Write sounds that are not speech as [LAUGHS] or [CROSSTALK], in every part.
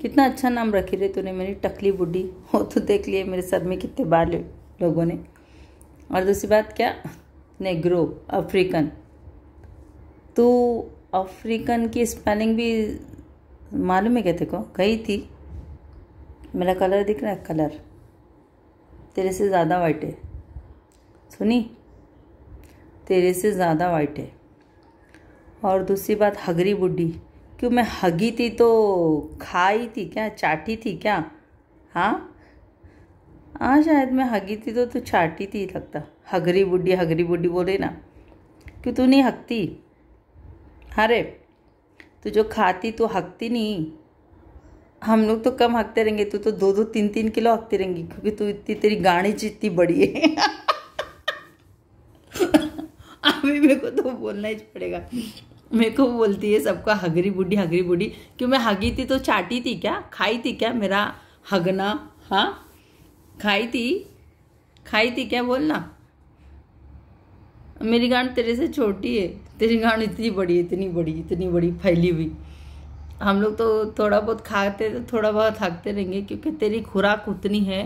कितना अच्छा नाम रखी रे तूने मेरी टकली बुढ़ी हो तो देख लिए मेरे सर में कितने बाल लोगों ने और दूसरी बात क्या नेग्रो अफ्रीकन तो अफ्रीकन की स्पेलिंग भी मालूम है क्या तेको गई थी मेरा कलर दिख रहा है कलर तेरे से ज़्यादा वाइट है सुनी तेरे से ज़्यादा वाइट है और दूसरी बात हगरी बुढ़ी क्यों मैं हगी थी तो खाई थी क्या चाटी थी क्या हाँ हाँ शायद मैं हगी थी तो तू चाटी थी लगता हगरी बुढ़ी हगरी बुढ़ी बोले ना क्यों तू नहीं हकती अरे तू जो खाती तो हकती नहीं हम लोग तो कम हकते रहेंगे तू तो दो दो तीन तीन किलो हकती रहेंगी क्योंकि तू इतनी तेरी गाड़ी जितनी बड़ी है [LAUGHS] अभी मेरे को तो बोलना ही पड़ेगा मेरे को बोलती है सबका हगरी बूढ़ी हगरी बूढ़ी क्यों मैं हगी थी तो चाटी थी क्या खाई थी क्या मेरा हगना हाँ खाई थी खाई थी क्या बोलना मेरी गांड तेरे से छोटी है तेरी गांड इतनी बड़ी इतनी बड़ी इतनी बड़ी फैली हुई हम लोग तो थोड़ा बहुत खाते तो थोड़ा बहुत थकते रहेंगे क्योंकि तेरी खुराक उतनी है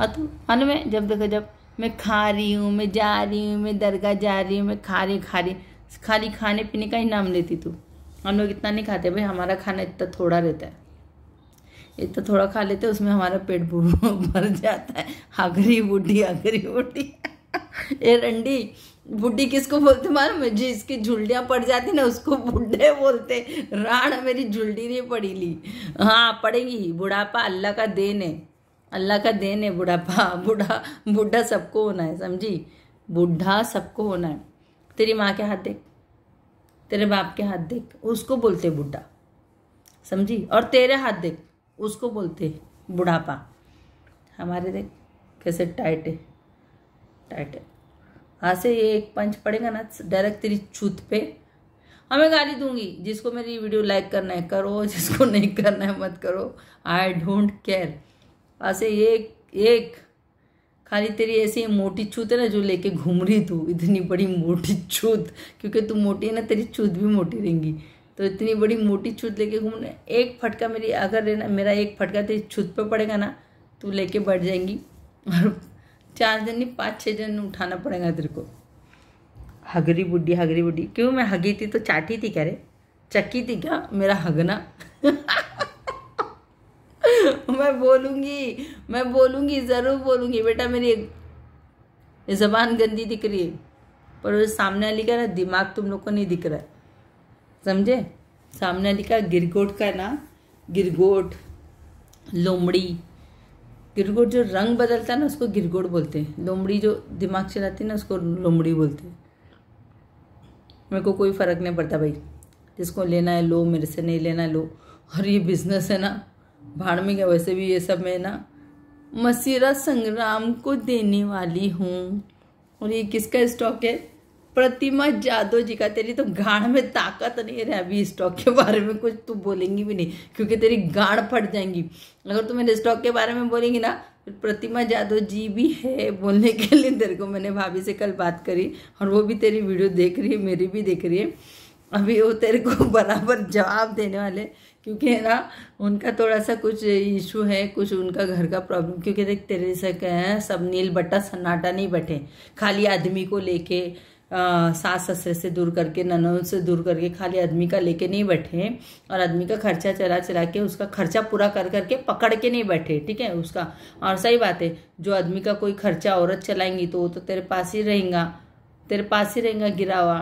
और तू अन में जब देखो जब मैं खा रही हूँ मैं जा रही हूँ मैं दरगाह जा रही हूँ मैं खा रही खा रही खाली खाने पीने का ही नाम लेती तू हम लोग इतना नहीं खाते भाई हमारा खाना इतना थोड़ा रहता है इतना थोड़ा खा लेते उसमें हमारा पेट भर जाता है आखिरी बुढ़ी हगरी बुढ़ी ए रंडी बुढ़ी किसको बोलते मालूम है जिसकी झुल्डियाँ पड़ जाती ना उसको बुढ़े बोलते राण मेरी झुलडी नहीं पड़ी ली हाँ पड़ेगी बुढ़ापा अल्लाह का देन है अल्लाह का देन है बुढ़ापा बूढ़ा बूढ़ा सबको होना है समझी बुढ़ा सबको होना है तेरी माँ के हाथ देख तेरे बाप के हाथ देख उसको बोलते बुढ़ा समझी और तेरे हाथ देख उसको बोलते बुढ़ापा हमारे देख कैसे टाइट है टाइट है हाँ से ये एक पंच पड़ेगा ना डायरेक्ट तेरी छूत पे हमें गाली दूंगी जिसको मेरी वीडियो लाइक करना है करो [LAUGHS] जिसको नहीं करना है मत करो आई डोंट केयर ऐसे एक एक खाली तेरी ऐसी मोटी छूत है ना जो लेके घूम रही तू इतनी बड़ी मोटी छूत क्योंकि तू मोटी है ना तेरी छूत भी मोटी रहेंगी तो इतनी बड़ी मोटी छूत लेके घूमने एक फटका मेरी अगर मेरा एक फटका तेरी छूत पर पड़ेगा ना तू लेके बैठ जाएंगी और चार जन नहीं पाँच छः जन उठाना पड़ेगा तेरे को हगरी बुढ़ी हगरी बुढ़ी क्यों मैं हगी थी तो चाटी थी क्या रे चक्की थी क्या मेरा हगना [LAUGHS] [LAUGHS] मैं बोलूँगी मैं बोलूँगी ज़रूर बोलूँगी बेटा मेरी ज़बान गंदी दिख रही है पर वो सामने वाली का ना दिमाग तुम लोग को नहीं दिख रहा है समझे सामने वाली का गिरगोट का ना गिरगोट लोमड़ी गिरगोट जो रंग बदलता है ना उसको गिरगोट बोलते हैं लोमड़ी जो दिमाग चलाती है ना उसको लोमड़ी बोलते हैं मेरे को कोई फ़र्क नहीं पड़ता भाई जिसको लेना है लो मेरे से नहीं लेना है लो और ये बिज़नेस है ना भाड़ में क्या वैसे भी ये सब मैं ना मसीरा संग्राम को देने वाली हूँ और ये किसका स्टॉक है प्रतिमा जादव जी का तेरी तो गाढ़ में ताकत नहीं रहा अभी स्टॉक के बारे में कुछ तू बोलेंगी भी नहीं क्योंकि तेरी गाढ़ फट जाएंगी अगर तू मेरे स्टॉक के बारे में बोलेंगी ना फिर तो प्रतिमा जादव जी भी है बोलने के लिए तेरे को मैंने भाभी से कल बात करी और वो भी तेरी वीडियो देख रही है मेरी भी देख रही है अभी वो तेरे को [LAUGHS] बराबर जवाब देने वाले क्योंकि है ना उनका थोड़ा सा कुछ इशू है कुछ उनका घर का प्रॉब्लम क्योंकि देख तेरे से हैं सब नील बट्टा सन्नाटा नहीं बैठे खाली आदमी को लेके सास ससुर से दूर करके ननद से दूर करके खाली आदमी का लेके नहीं बैठे और आदमी का खर्चा चला चला के उसका खर्चा पूरा कर करके पकड़ के नहीं बैठे ठीक है उसका और सही बात है जो आदमी का कोई खर्चा औरत चलाएंगी तो वो तो तेरे पास ही रहेगा तेरे पास ही रहेगा गिरा हुआ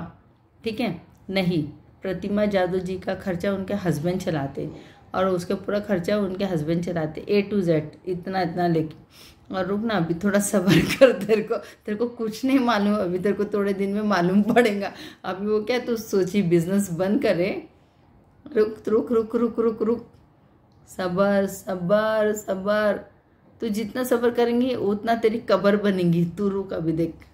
ठीक है नहीं प्रतिमा जादू जी का खर्चा उनके हस्बैंड चलाते और उसका पूरा खर्चा उनके हस्बैंड चलाते ए टू जेड इतना इतना लेके और रुक ना अभी थोड़ा सबर [LAUGHS] कर तेरे को तेरे को कुछ नहीं मालूम अभी तेरे को थोड़े दिन में मालूम पड़ेगा अभी वो क्या तू सोची बिजनेस बंद करे रुक रुक रुक रुक रुक रुक सबर सबर सबर तू जितना सबर करेंगी उतना तेरी कबर बनेगी तू रुक अभी देख